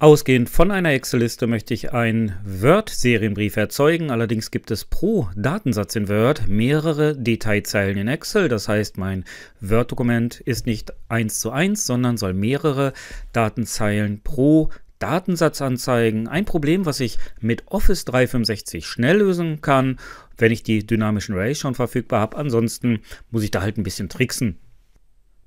Ausgehend von einer Excel-Liste möchte ich einen Word-Serienbrief erzeugen. Allerdings gibt es pro Datensatz in Word mehrere Detailzeilen in Excel. Das heißt, mein Word-Dokument ist nicht eins zu eins, sondern soll mehrere Datenzeilen pro Datensatz anzeigen. Ein Problem, was ich mit Office 365 schnell lösen kann, wenn ich die dynamischen Arrays schon verfügbar habe. Ansonsten muss ich da halt ein bisschen tricksen.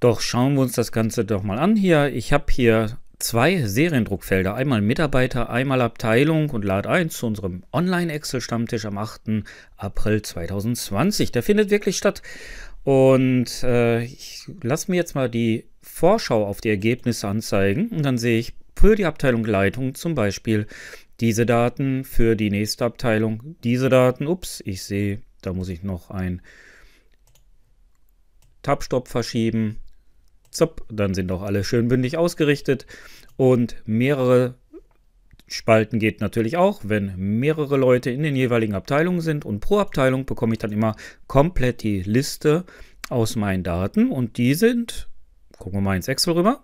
Doch schauen wir uns das Ganze doch mal an hier. Ich habe hier zwei Seriendruckfelder, einmal Mitarbeiter, einmal Abteilung und lad ein zu unserem Online-Excel-Stammtisch am 8. April 2020. Der findet wirklich statt. Und äh, ich lasse mir jetzt mal die Vorschau auf die Ergebnisse anzeigen und dann sehe ich für die Abteilung Leitung zum Beispiel diese Daten, für die nächste Abteilung diese Daten. Ups, ich sehe, da muss ich noch ein Tabstopp verschieben zopp, dann sind auch alle schön bündig ausgerichtet und mehrere Spalten geht natürlich auch, wenn mehrere Leute in den jeweiligen Abteilungen sind und pro Abteilung bekomme ich dann immer komplett die Liste aus meinen Daten und die sind, gucken wir mal ins Excel rüber,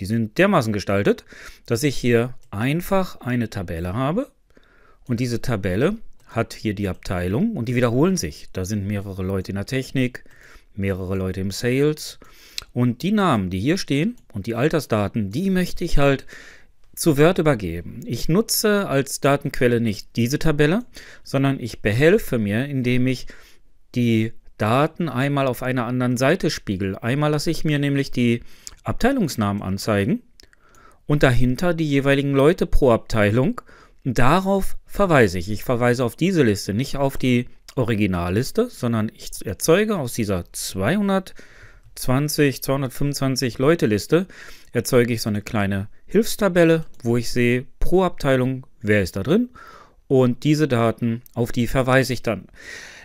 die sind dermaßen gestaltet, dass ich hier einfach eine Tabelle habe und diese Tabelle hat hier die Abteilung und die wiederholen sich. Da sind mehrere Leute in der Technik, mehrere Leute im Sales. Und die Namen, die hier stehen und die Altersdaten, die möchte ich halt zu Word übergeben. Ich nutze als Datenquelle nicht diese Tabelle, sondern ich behelfe mir, indem ich die Daten einmal auf einer anderen Seite spiegel. Einmal lasse ich mir nämlich die Abteilungsnamen anzeigen und dahinter die jeweiligen Leute pro Abteilung. Darauf verweise ich. Ich verweise auf diese Liste, nicht auf die Originalliste, sondern ich erzeuge aus dieser 220, 225 Leute Liste, erzeuge ich so eine kleine Hilfstabelle, wo ich sehe pro Abteilung, wer ist da drin und diese Daten, auf die verweise ich dann.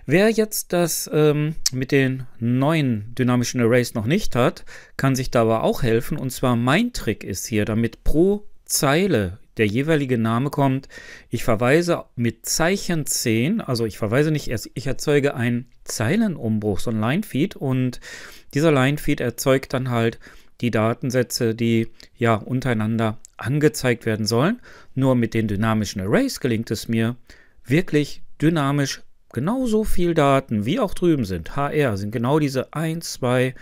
Wer jetzt das ähm, mit den neuen dynamischen Arrays noch nicht hat, kann sich dabei auch helfen und zwar mein Trick ist hier, damit pro Zeile der jeweilige Name kommt. Ich verweise mit Zeichen 10, also ich verweise nicht erst, ich erzeuge einen Zeilenumbruch, so ein Linefeed und dieser Linefeed erzeugt dann halt die Datensätze, die ja untereinander angezeigt werden sollen. Nur mit den dynamischen Arrays gelingt es mir, wirklich dynamisch genauso viel Daten, wie auch drüben sind. HR sind genau diese 1, 2,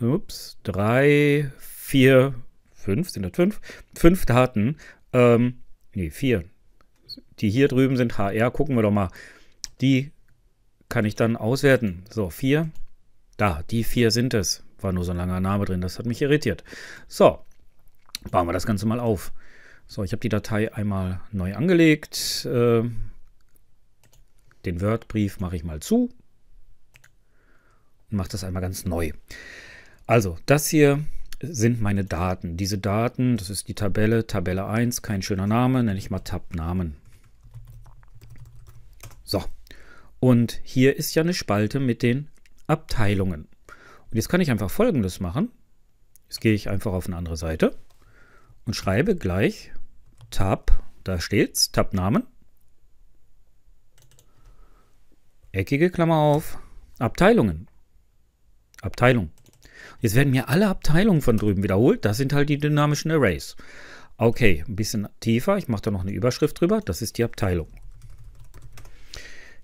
ups, 3, 4, 5, sind das 5? 5 Daten ähm, nee, vier. Die hier drüben sind HR, gucken wir doch mal. Die kann ich dann auswerten. So, vier. Da, die vier sind es. War nur so ein langer Name drin, das hat mich irritiert. So, bauen wir das Ganze mal auf. So, ich habe die Datei einmal neu angelegt. Ähm, den Word-Brief mache ich mal zu und mache das einmal ganz neu. Also, das hier sind meine Daten. Diese Daten, das ist die Tabelle, Tabelle 1, kein schöner Name, nenne ich mal Tab-Namen. So, und hier ist ja eine Spalte mit den Abteilungen. Und jetzt kann ich einfach Folgendes machen. Jetzt gehe ich einfach auf eine andere Seite und schreibe gleich Tab, da steht es, Tab-Namen, eckige Klammer auf, Abteilungen. Abteilung. Jetzt werden mir alle Abteilungen von drüben wiederholt. Das sind halt die dynamischen Arrays. Okay, ein bisschen tiefer. Ich mache da noch eine Überschrift drüber. Das ist die Abteilung.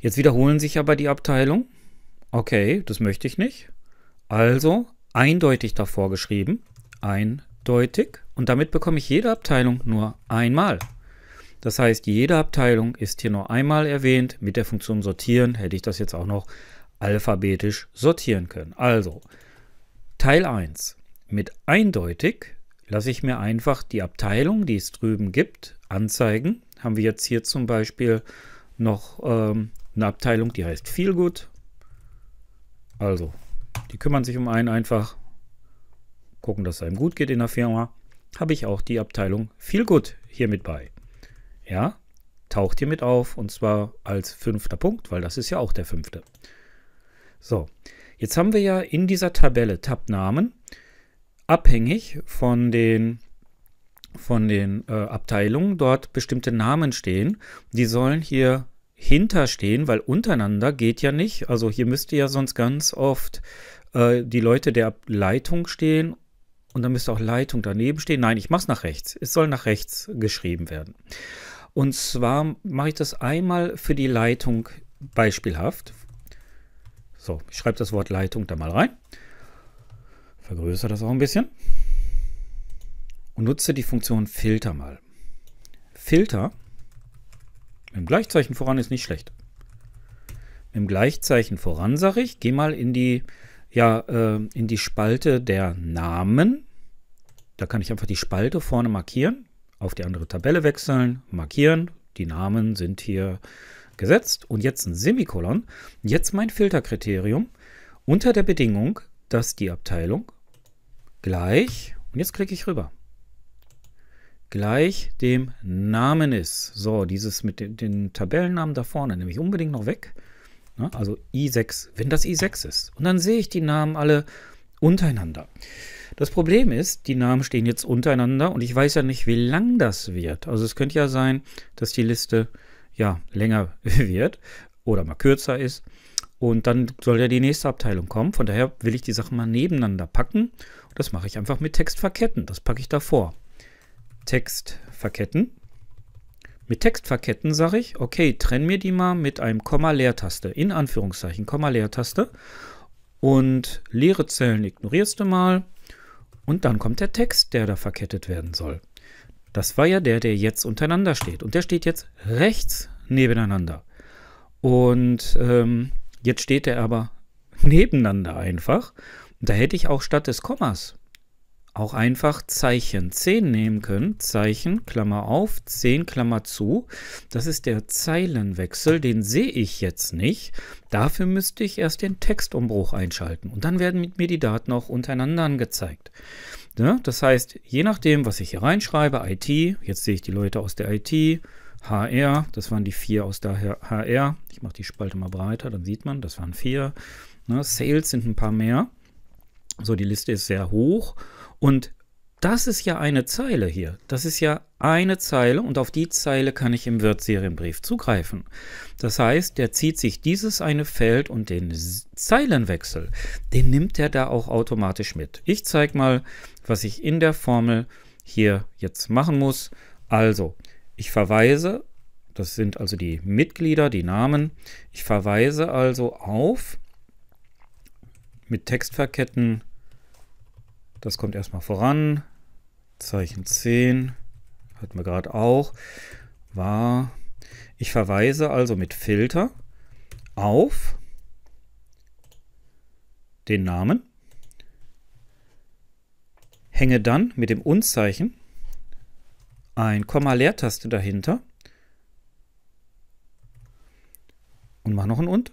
Jetzt wiederholen sich aber die Abteilungen. Okay, das möchte ich nicht. Also eindeutig davor geschrieben. Eindeutig. Und damit bekomme ich jede Abteilung nur einmal. Das heißt, jede Abteilung ist hier nur einmal erwähnt. Mit der Funktion sortieren hätte ich das jetzt auch noch alphabetisch sortieren können. Also Teil 1. Mit eindeutig lasse ich mir einfach die Abteilung, die es drüben gibt, anzeigen. Haben wir jetzt hier zum Beispiel noch ähm, eine Abteilung, die heißt Feelgood. Also, die kümmern sich um einen einfach, gucken, dass es einem gut geht in der Firma. Habe ich auch die Abteilung Feelgood hier mit bei. Ja, taucht hier mit auf und zwar als fünfter Punkt, weil das ist ja auch der fünfte. So, Jetzt haben wir ja in dieser Tabelle Tabnamen abhängig von den von den äh, Abteilungen dort bestimmte Namen stehen. Die sollen hier hinterstehen, weil untereinander geht ja nicht. Also hier müsste ja sonst ganz oft äh, die Leute der Leitung stehen und dann müsste auch Leitung daneben stehen. Nein, ich mache es nach rechts. Es soll nach rechts geschrieben werden. Und zwar mache ich das einmal für die Leitung beispielhaft, so, ich schreibe das Wort Leitung da mal rein. Vergrößere das auch ein bisschen. Und nutze die Funktion Filter mal. Filter mit dem Gleichzeichen voran ist nicht schlecht. Mit dem Gleichzeichen voran sage ich, gehe mal in die, ja, äh, in die Spalte der Namen. Da kann ich einfach die Spalte vorne markieren, auf die andere Tabelle wechseln, markieren. Die Namen sind hier gesetzt und jetzt ein Semikolon, jetzt mein Filterkriterium unter der Bedingung, dass die Abteilung gleich, und jetzt klicke ich rüber, gleich dem Namen ist. So, dieses mit den, den Tabellennamen da vorne nehme ich unbedingt noch weg. Na, ne, also i6, wenn das i6 ist. Und dann sehe ich die Namen alle untereinander. Das Problem ist, die Namen stehen jetzt untereinander und ich weiß ja nicht, wie lang das wird. Also es könnte ja sein, dass die Liste ja, länger wird oder mal kürzer ist. Und dann soll ja die nächste Abteilung kommen. Von daher will ich die Sachen mal nebeneinander packen. Und das mache ich einfach mit Text verketten. Das packe ich davor. Text verketten. Mit Text verketten sage ich, okay, trenn mir die mal mit einem Komma-Leertaste. In Anführungszeichen, Komma-Leertaste. Und leere Zellen ignorierst du mal. Und dann kommt der Text, der da verkettet werden soll. Das war ja der, der jetzt untereinander steht. Und der steht jetzt rechts nebeneinander. Und ähm, jetzt steht er aber nebeneinander einfach. Und da hätte ich auch statt des Kommas auch einfach Zeichen 10 nehmen können. Zeichen, Klammer auf, 10, Klammer zu. Das ist der Zeilenwechsel, den sehe ich jetzt nicht. Dafür müsste ich erst den Textumbruch einschalten. Und dann werden mir die Daten auch untereinander angezeigt. Ne? Das heißt, je nachdem, was ich hier reinschreibe, IT, jetzt sehe ich die Leute aus der IT, HR, das waren die vier aus der HR. Ich mache die Spalte mal breiter, dann sieht man, das waren vier. Ne? Sales sind ein paar mehr. So, die Liste ist sehr hoch. Und das ist ja eine Zeile hier. Das ist ja eine Zeile und auf die Zeile kann ich im Wirt-Serienbrief zugreifen. Das heißt, der zieht sich dieses eine Feld und den Zeilenwechsel, den nimmt er da auch automatisch mit. Ich zeige mal was ich in der Formel hier jetzt machen muss. Also, ich verweise, das sind also die Mitglieder, die Namen, ich verweise also auf mit Textverketten, das kommt erstmal voran, Zeichen 10, hatten wir gerade auch, war, ich verweise also mit Filter auf den Namen hänge dann mit dem Und-Zeichen ein Komma-Leertaste dahinter und mache noch ein Und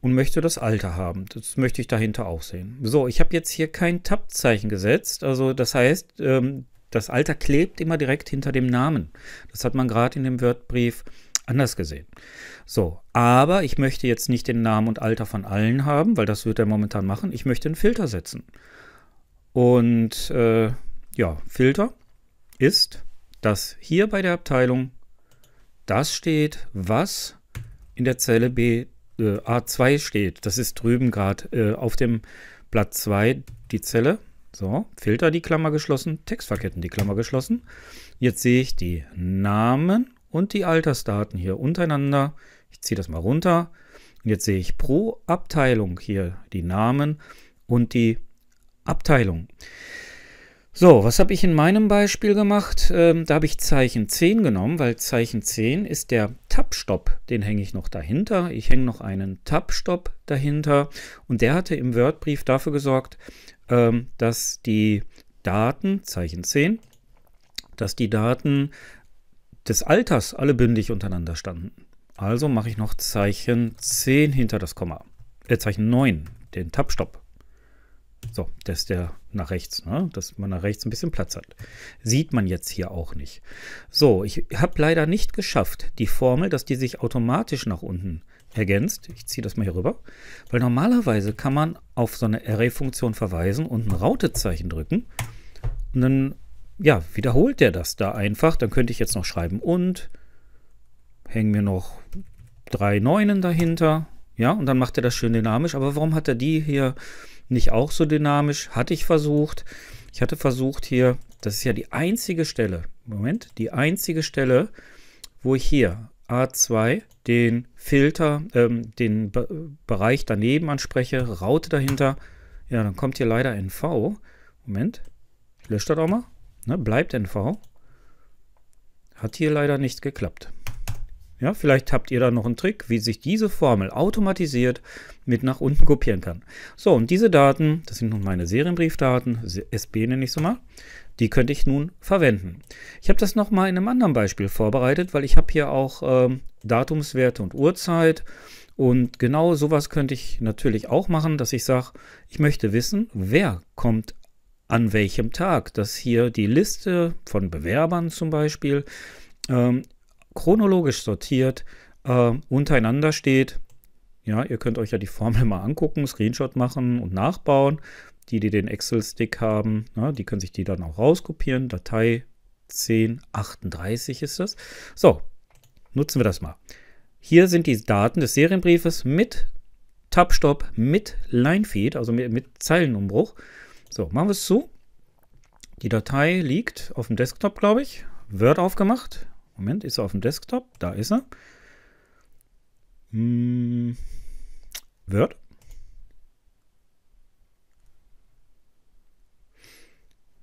und möchte das Alter haben. Das möchte ich dahinter auch sehen. So, ich habe jetzt hier kein Tab-Zeichen gesetzt. Also das heißt, ähm, das Alter klebt immer direkt hinter dem Namen. Das hat man gerade in dem Wordbrief anders gesehen. So, aber ich möchte jetzt nicht den Namen und Alter von allen haben, weil das wird er momentan machen. Ich möchte einen Filter setzen. Und äh, ja, Filter ist, dass hier bei der Abteilung das steht, was in der Zelle B, äh, A2 steht. Das ist drüben gerade äh, auf dem Blatt 2 die Zelle. So, Filter die Klammer geschlossen, Textverketten die Klammer geschlossen. Jetzt sehe ich die Namen und die Altersdaten hier untereinander. Ich ziehe das mal runter. Und jetzt sehe ich pro Abteilung hier die Namen und die Altersdaten. Abteilung. So, was habe ich in meinem Beispiel gemacht? Ähm, da habe ich Zeichen 10 genommen, weil Zeichen 10 ist der Tab-Stop. Den hänge ich noch dahinter. Ich hänge noch einen Tab-Stop dahinter. Und der hatte im Wordbrief dafür gesorgt, ähm, dass die Daten, Zeichen 10, dass die Daten des Alters alle bündig untereinander standen. Also mache ich noch Zeichen 10 hinter das Komma. Äh, Zeichen 9, den Tab-Stop so, das ist der nach rechts, ne? dass man nach rechts ein bisschen Platz hat. Sieht man jetzt hier auch nicht. So, ich habe leider nicht geschafft, die Formel, dass die sich automatisch nach unten ergänzt. Ich ziehe das mal hier rüber. Weil normalerweise kann man auf so eine Array-Funktion verweisen und ein Rautezeichen drücken. Und dann, ja, wiederholt der das da einfach. Dann könnte ich jetzt noch schreiben und hängen mir noch drei Neunen dahinter ja, und dann macht er das schön dynamisch. Aber warum hat er die hier nicht auch so dynamisch? Hatte ich versucht. Ich hatte versucht hier, das ist ja die einzige Stelle, Moment, die einzige Stelle, wo ich hier A2 den Filter, ähm, den Be Bereich daneben anspreche, Raute dahinter. Ja, dann kommt hier leider NV. Moment, ich lösche das auch mal. Ne, bleibt NV. Hat hier leider nicht geklappt. Ja, vielleicht habt ihr da noch einen Trick, wie sich diese Formel automatisiert mit nach unten kopieren kann. So, und diese Daten, das sind nun meine Serienbriefdaten, SB nenne ich so mal, die könnte ich nun verwenden. Ich habe das nochmal in einem anderen Beispiel vorbereitet, weil ich habe hier auch ähm, Datumswerte und Uhrzeit. Und genau sowas könnte ich natürlich auch machen, dass ich sage, ich möchte wissen, wer kommt an welchem Tag, dass hier die Liste von Bewerbern zum Beispiel ähm, chronologisch sortiert äh, untereinander steht. Ja, ihr könnt euch ja die Formel mal angucken, Screenshot machen und nachbauen. Die, die den Excel-Stick haben, na, die können sich die dann auch rauskopieren. Datei 1038 ist das. So, nutzen wir das mal. Hier sind die Daten des Serienbriefes mit Tab-Stop, mit Linefeed, also mit, mit Zeilenumbruch. So, machen wir es zu. Die Datei liegt auf dem Desktop, glaube ich. Word aufgemacht, Moment, ist er auf dem Desktop? Da ist er. Hm, Word.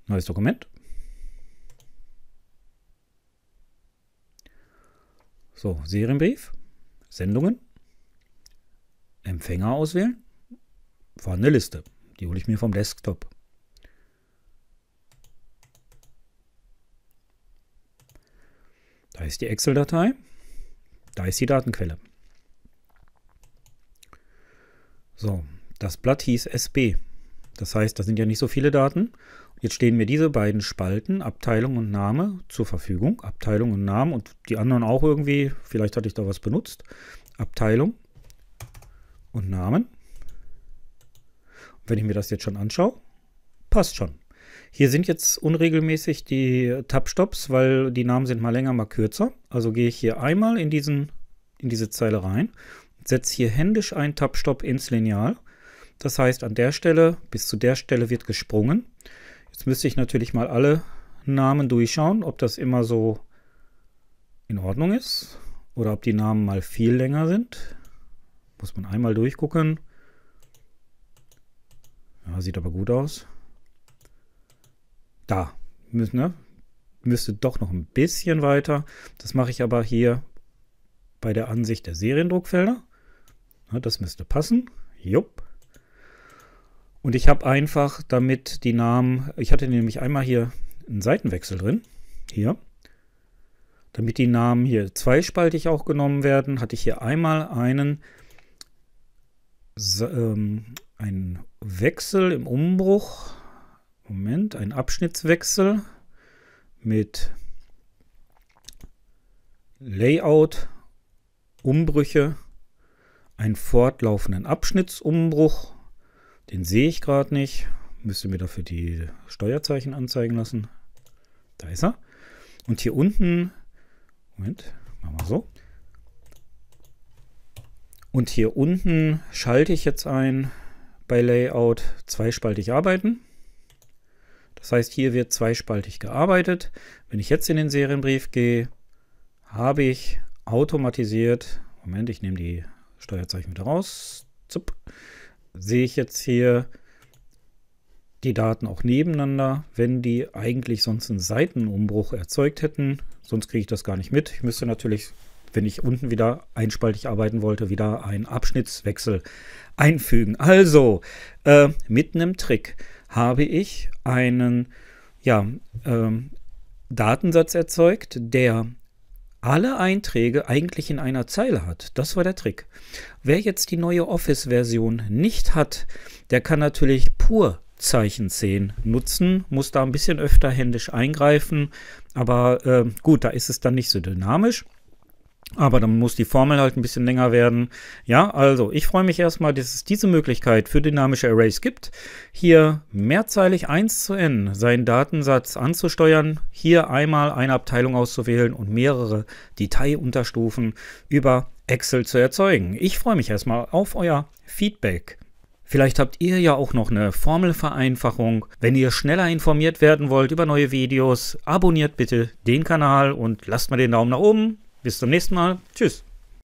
Neues Dokument. So, Serienbrief, Sendungen, Empfänger auswählen, vorne Liste. Die hole ich mir vom Desktop. ist die Excel-Datei, da ist die Datenquelle. So, das Blatt hieß SB. Das heißt, da sind ja nicht so viele Daten. Jetzt stehen mir diese beiden Spalten, Abteilung und Name, zur Verfügung. Abteilung und Namen und die anderen auch irgendwie. Vielleicht hatte ich da was benutzt. Abteilung und Namen. Und wenn ich mir das jetzt schon anschaue, passt schon. Hier sind jetzt unregelmäßig die Tab-Stops, weil die Namen sind mal länger, mal kürzer. Also gehe ich hier einmal in, diesen, in diese Zeile rein, setze hier händisch einen Tab-Stop ins Lineal. Das heißt, an der Stelle bis zu der Stelle wird gesprungen. Jetzt müsste ich natürlich mal alle Namen durchschauen, ob das immer so in Ordnung ist oder ob die Namen mal viel länger sind. Muss man einmal durchgucken. Ja, sieht aber gut aus. Da müssen, ne? müsste doch noch ein bisschen weiter. Das mache ich aber hier bei der Ansicht der Seriendruckfelder. Ja, das müsste passen. Jupp. Und ich habe einfach damit die Namen, ich hatte nämlich einmal hier einen Seitenwechsel drin, hier. Damit die Namen hier zweispaltig auch genommen werden, hatte ich hier einmal einen, ähm, einen Wechsel im Umbruch Moment, ein Abschnittswechsel mit Layout, Umbrüche, einen fortlaufenden Abschnittsumbruch. Den sehe ich gerade nicht. Müsste mir dafür die Steuerzeichen anzeigen lassen. Da ist er. Und hier unten, Moment, machen wir so. Und hier unten schalte ich jetzt ein bei Layout zweispaltig arbeiten. Das heißt, hier wird zweispaltig gearbeitet. Wenn ich jetzt in den Serienbrief gehe, habe ich automatisiert, Moment, ich nehme die Steuerzeichen wieder raus, zup, sehe ich jetzt hier die Daten auch nebeneinander, wenn die eigentlich sonst einen Seitenumbruch erzeugt hätten. Sonst kriege ich das gar nicht mit. Ich müsste natürlich, wenn ich unten wieder einspaltig arbeiten wollte, wieder einen Abschnittswechsel einfügen. Also, äh, mit einem Trick habe ich einen ja, ähm, Datensatz erzeugt, der alle Einträge eigentlich in einer Zeile hat. Das war der Trick. Wer jetzt die neue Office-Version nicht hat, der kann natürlich pur Zeichen 10 nutzen, muss da ein bisschen öfter händisch eingreifen, aber äh, gut, da ist es dann nicht so dynamisch. Aber dann muss die Formel halt ein bisschen länger werden. Ja, also ich freue mich erstmal, dass es diese Möglichkeit für dynamische Arrays gibt, hier mehrzeilig 1 zu n seinen Datensatz anzusteuern, hier einmal eine Abteilung auszuwählen und mehrere Detailunterstufen über Excel zu erzeugen. Ich freue mich erstmal auf euer Feedback. Vielleicht habt ihr ja auch noch eine Formelvereinfachung. Wenn ihr schneller informiert werden wollt über neue Videos, abonniert bitte den Kanal und lasst mal den Daumen nach oben. Bis zum nächsten Mal. Tschüss.